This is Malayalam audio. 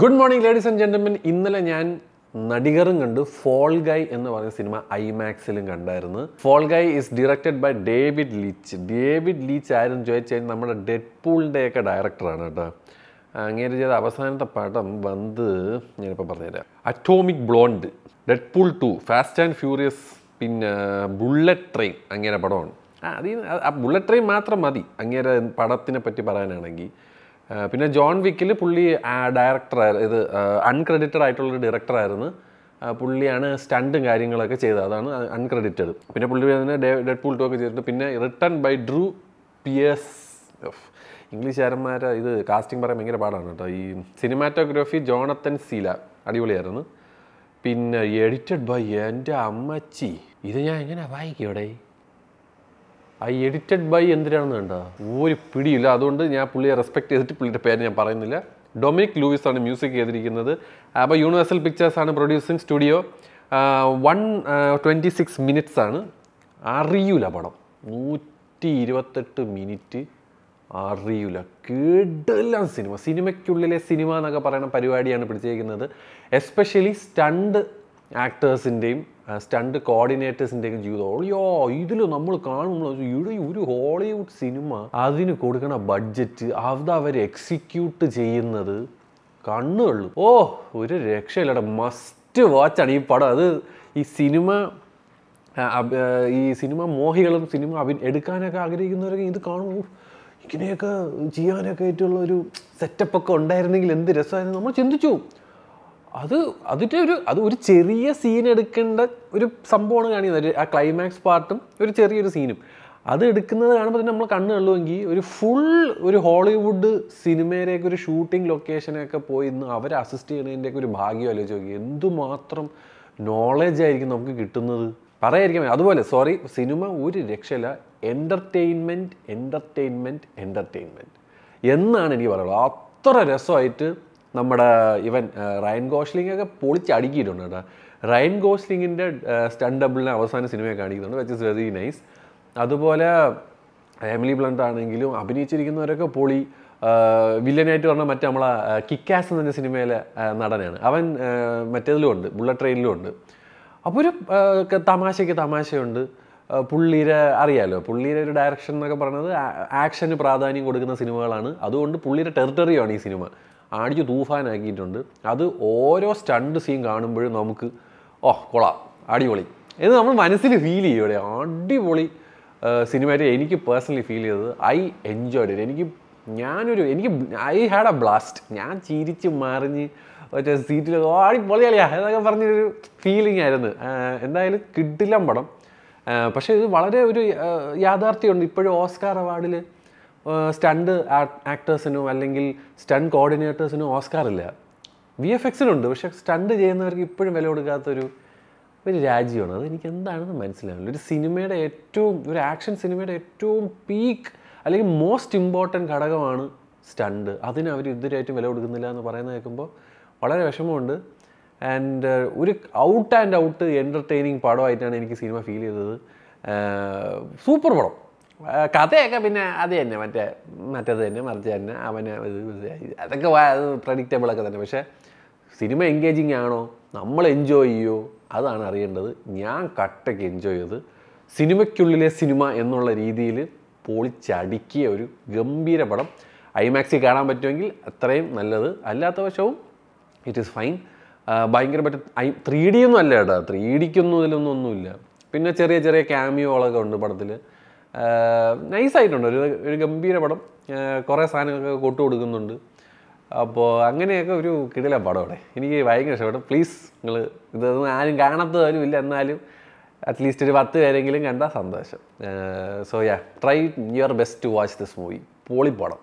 good morning ladies and gentlemen ഇന്നലെ ഞാൻ നടികറും കണ്ട് ഫോൾ ഗായ് എന്ന് പറയുന്ന സിനിമ ഐമാക്സിലും കണ്ടായിരുന്നു fall guy is directed by David Leitch David Leitch ആയിരുന്നു ചോദിച്ചു കഴിഞ്ഞാൽ നമ്മുടെ ഡെഡ് പൂളിൻ്റെയൊക്കെ ഡയറക്ടറാണ് കേട്ടോ അങ്ങനെ ചെയ്ത അവസാനത്തെ പാഠം വന്ന് ഞാനിപ്പോൾ പറഞ്ഞുതരാം atomic blonde Deadpool two fast and furious പിന്നെ ബുള്ളറ്റ് ട്രെയിൻ അങ്ങനെ പടമാണ് ആ അത് ആ ബുള്ളറ്റ് ട്രെയിൻ മാത്രം മതി അങ്ങനെ പടത്തിനെ പറ്റി പറയാനാണെങ്കിൽ പിന്നെ ജോൺ വിക്കിൽ പുള്ളി ഡയറക്ടർ ഇത് അൺക്രെഡിറ്റഡ് ആയിട്ടുള്ളൊരു ആയിരുന്നു പുള്ളിയാണ് സ്റ്റണ്ടും കാര്യങ്ങളൊക്കെ ചെയ്തത് അതാണ് അൺക്രെഡിറ്റഡ് പിന്നെ പുള്ളി അതിന് ഡെഡ് പൂൾ ടോക്ക് ഒക്കെ ചെയ്തിട്ട് പിന്നെ റിട്ടേൺ ബൈ ഡ്രൂ ഇംഗ്ലീഷ് ഇംഗ്ലീഷുകാരന്മാരെ ഇത് കാസ്റ്റിംഗ് പറയാൻ ഭയങ്കര പാടാണ് കേട്ടോ ഈ സിനിമാറ്റോഗ്രാഫി ജോണത്തൻ സീല അടിപൊളിയായിരുന്നു പിന്നെ എഡിറ്റഡ് ബൈ എൻ്റെ അമ്മച്ചി ഇത് ഞാൻ എങ്ങനെ വായിക്കും ഇവിടെ ഐ എഡിറ്റഡ് ബൈ എന്തിനാണെന്ന് വേണ്ട ഒരു പിടിയില്ല അതുകൊണ്ട് ഞാൻ പുള്ളിയെ റെസ്പെക്ട് ചെയ്തിട്ട് പുള്ളിയുടെ പേര് ഞാൻ പറയുന്നില്ല ഡൊമിനിക് ലൂയിസ് ആണ് മ്യൂസിക് ചെയ്തിരിക്കുന്നത് അപ്പോൾ യൂണിവേഴ്സൽ പിക്ചേഴ്സ് ആണ് producing studio one twenty six minutes ആണ് അറിയൂല പടം നൂറ്റി ഇരുപത്തെട്ട് മിനിറ്റ് അറിയൂല കേടെല്ലാം സിനിമ സിനിമയ്ക്കുള്ളിലെ സിനിമ എന്നൊക്കെ പറയുന്ന പരിപാടിയാണ് പിടിച്ചേക്കുന്നത് എസ്പെഷ്യലി സ്റ്റണ്ട് ആക്ടേഴ്സിൻ്റെയും സ്റ്റണ്ട് കോർഡിനേറ്റേഴ്സിൻ്റെയും ജീവിതം യോ ഇതിൽ നമ്മൾ കാണുമ്പോൾ ഇവിടെ ഒരു ഹോളിവുഡ് സിനിമ അതിന് കൊടുക്കണ ബഡ്ജറ്റ് അത് അവർ എക്സിക്യൂട്ട് ചെയ്യുന്നത് കണ്ണുള്ളൂ ഓ ഒരു രക്ഷയില്ലട മസ്റ്റ് വാച്ചാണ് ഈ പടം അത് ഈ സിനിമ ഈ സിനിമ മോഹികളും സിനിമ അഭി എടുക്കാനൊക്കെ ആഗ്രഹിക്കുന്നവരൊക്കെ ഇത് കാണുമ്പോൾ ഇങ്ങനെയൊക്കെ ചെയ്യാനൊക്കെ ആയിട്ടുള്ള ഒരു സെറ്റപ്പൊക്കെ ഉണ്ടായിരുന്നെങ്കിൽ എന്ത് രസമായിരുന്നു നമ്മൾ ചിന്തിച്ചു അത് അതിൻ്റെ ഒരു അത് ഒരു ചെറിയ സീൻ എടുക്കേണ്ട ഒരു സംഭവമാണ് കാണിക്കുന്നത് ആ ക്ലൈമാക്സ് പാർട്ടും ഒരു ചെറിയൊരു സീനും അത് എടുക്കുന്നത് കാണുമ്പോൾ തന്നെ നമ്മൾ കണ്ണു കള്ളുമെങ്കിൽ ഒരു ഫുൾ ഒരു ഹോളിവുഡ് സിനിമയിലേക്ക് ഒരു ഷൂട്ടിംഗ് ലൊക്കേഷനൊക്കെ പോയി ഇന്ന് അവരെ അസിസ്റ്റ് ചെയ്യുന്നതിൻ്റെയൊക്കെ ഒരു ഭാഗ്യം ആലോചിച്ച് നോക്കി എന്തുമാത്രം നോളജ് ആയിരിക്കും നമുക്ക് കിട്ടുന്നത് പറയായിരിക്കും അതുപോലെ സോറി സിനിമ ഒരു രക്ഷയില്ല എൻ്റർടൈൻമെൻറ്റ് എൻ്റർടൈൻമെൻറ്റ് എൻ്റർടൈൻമെൻറ്റ് എന്നാണ് എനിക്ക് പറയുള്ളത് അത്ര രസമായിട്ട് നമ്മുടെ ഇവൻ റയൻ ഗോഷ്ലിംഗ് ഒക്കെ പൊളിച്ചടുക്കിയിട്ടുണ്ട് കേട്ടോ റയൻ ഗോസ്ലിങ്ങിൻ്റെ സ്റ്റണ്ട് ഡബിളിന് അവസാന സിനിമയെ കാണിക്കുന്നുണ്ട് വെച്ച് ഇസ് വെരി നൈസ് അതുപോലെ എമിലി ബ്ലണ്ട് ആണെങ്കിലും അഭിനയിച്ചിരിക്കുന്നവരൊക്കെ പൊളി വില്ലനായിട്ട് പറഞ്ഞ മറ്റേ നമ്മളെ കിക്കാസ് എന്ന് പറഞ്ഞ സിനിമയിലെ നടനാണ് അവൻ മറ്റേതിലും ഉണ്ട് ബുള്ളറ്റ് ട്രെയിനിലും ഉണ്ട് അപ്പോൾ ഒരു തമാശയ്ക്ക് തമാശയുണ്ട് പുള്ളീരെ അറിയാമല്ലോ പുള്ളീരെ ഒരു ഡയറക്ഷൻ എന്നൊക്കെ പറയുന്നത് ആക്ഷന് പ്രാധാന്യം കൊടുക്കുന്ന സിനിമകളാണ് അതുകൊണ്ട് പുള്ളിയുടെ ടെറിട്ടറിയാണ് ഈ സിനിമ അടിച്ചു തൂഫാനാക്കിയിട്ടുണ്ട് അത് ഓരോ സ്റ്റണ്ട് സീൻ കാണുമ്പോഴും നമുക്ക് ഓ കൊളാം അടിപൊളി എന്ന് നമ്മൾ മനസ്സിൽ ഫീൽ ചെയ്യും അടിപൊളി സിനിമയായിട്ട് എനിക്ക് പേഴ്സണലി ഫീൽ ചെയ്തത് ഐ എൻജോയ്ഡ് ഇറ്റ് എനിക്ക് ഞാനൊരു എനിക്ക് ഐ ഹാഡ് എ ബ്ലാസ്റ്റ് ഞാൻ ചിരിച്ച് മറിഞ്ഞ് മറ്റേ സീറ്റിൽ ആടി പൊളിയാളിയാ എന്നൊക്കെ പറഞ്ഞൊരു ഫീലിംഗ് ആയിരുന്നു എന്തായാലും കിട്ടില്ല പടം പക്ഷേ ഇത് വളരെ ഒരു യാഥാർത്ഥ്യമുണ്ട് ഇപ്പോഴും ഓസ്കാർ അവാർഡിൽ സ്റ്റണ്ട് ആക്ടേഴ്സിനോ അല്ലെങ്കിൽ സ്റ്റണ്ട് കോർഡിനേറ്റേഴ്സിനോ ഓസ്കാർ ഇല്ല വി എഫ് എക്സിനുണ്ട് പക്ഷെ സ്റ്റണ്ട് ചെയ്യുന്നവർക്ക് ഇപ്പോഴും വില കൊടുക്കാത്തൊരു ഒരു രാജ്യമാണ് അത് എനിക്ക് എന്താണെന്ന് മനസ്സിലാവില്ല ഒരു സിനിമയുടെ ഏറ്റവും ഒരു ആക്ഷൻ സിനിമയുടെ ഏറ്റവും പീക്ക് അല്ലെങ്കിൽ മോസ്റ്റ് ഇമ്പോർട്ടൻ്റ് ഘടകമാണ് സ്റ്റണ്ട് അതിന് അവർ ഇതുവരെയായിട്ടും വില കൊടുക്കുന്നില്ല എന്ന് പറയുന്നത് കേൾക്കുമ്പോൾ വളരെ വിഷമമുണ്ട് ആൻഡ് ഒരു ഔട്ട് ആൻഡ് ഔട്ട് എൻ്റർടൈനിങ് പടമായിട്ടാണ് എനിക്ക് സിനിമ ഫീൽ ചെയ്തത് സൂപ്പർ പടം കഥയൊക്കെ പിന്നെ അത് തന്നെ മറ്റേ മറ്റേത് തന്നെ മറിച്ച് തന്നെ അവന് അതൊക്കെ പ്രഡിക്റ്റബിളൊക്കെ തന്നെ പക്ഷേ സിനിമ എൻഗേജിങ് ആണോ നമ്മൾ എൻജോയ് ചെയ്യോ അതാണ് അറിയേണ്ടത് ഞാൻ കട്ടയ്ക്ക് എൻജോയ് ചെയ്തത് സിനിമയ്ക്കുള്ളിലെ സിനിമ എന്നുള്ള രീതിയിൽ പൊളിച്ചടുക്കിയ ഒരു ഗംഭീര പടം ഐമാക്സിൽ കാണാൻ പറ്റുമെങ്കിൽ അത്രയും നല്ലത് അല്ലാത്ത വശവും ഇറ്റ് ഈസ് ഫൈൻ ഭയങ്കര പറ്റും ഐ ത്രീ ഡി ഒന്നും അല്ല കേട്ടോ ത്രീ ഡിക്കൊന്നും ഇതിലൊന്നും ഒന്നുമില്ല പിന്നെ ചെറിയ ചെറിയ ക്യാമിയോകളൊക്കെ ഉണ്ട് പടത്തിൽ നൈസായിട്ടുണ്ട് ഒരു ഒരു ഗംഭീര പടം കുറേ സാധനങ്ങളൊക്കെ കൊട്ടു കൊടുക്കുന്നുണ്ട് അപ്പോൾ അങ്ങനെയൊക്കെ ഒരു കിടില അവിടെ എനിക്ക് ഭയങ്കര ഇഷ്ടപ്പെട്ടു പ്ലീസ് നിങ്ങൾ ഇതൊന്നും ആരും കാണത്തതാലും ഇല്ല എന്നാലും അറ്റ്ലീസ്റ്റ് ഒരു പത്ത് പേരെങ്കിലും കണ്ടാൽ സന്തോഷം so yeah try your best to watch this movie പോളിപ്പടം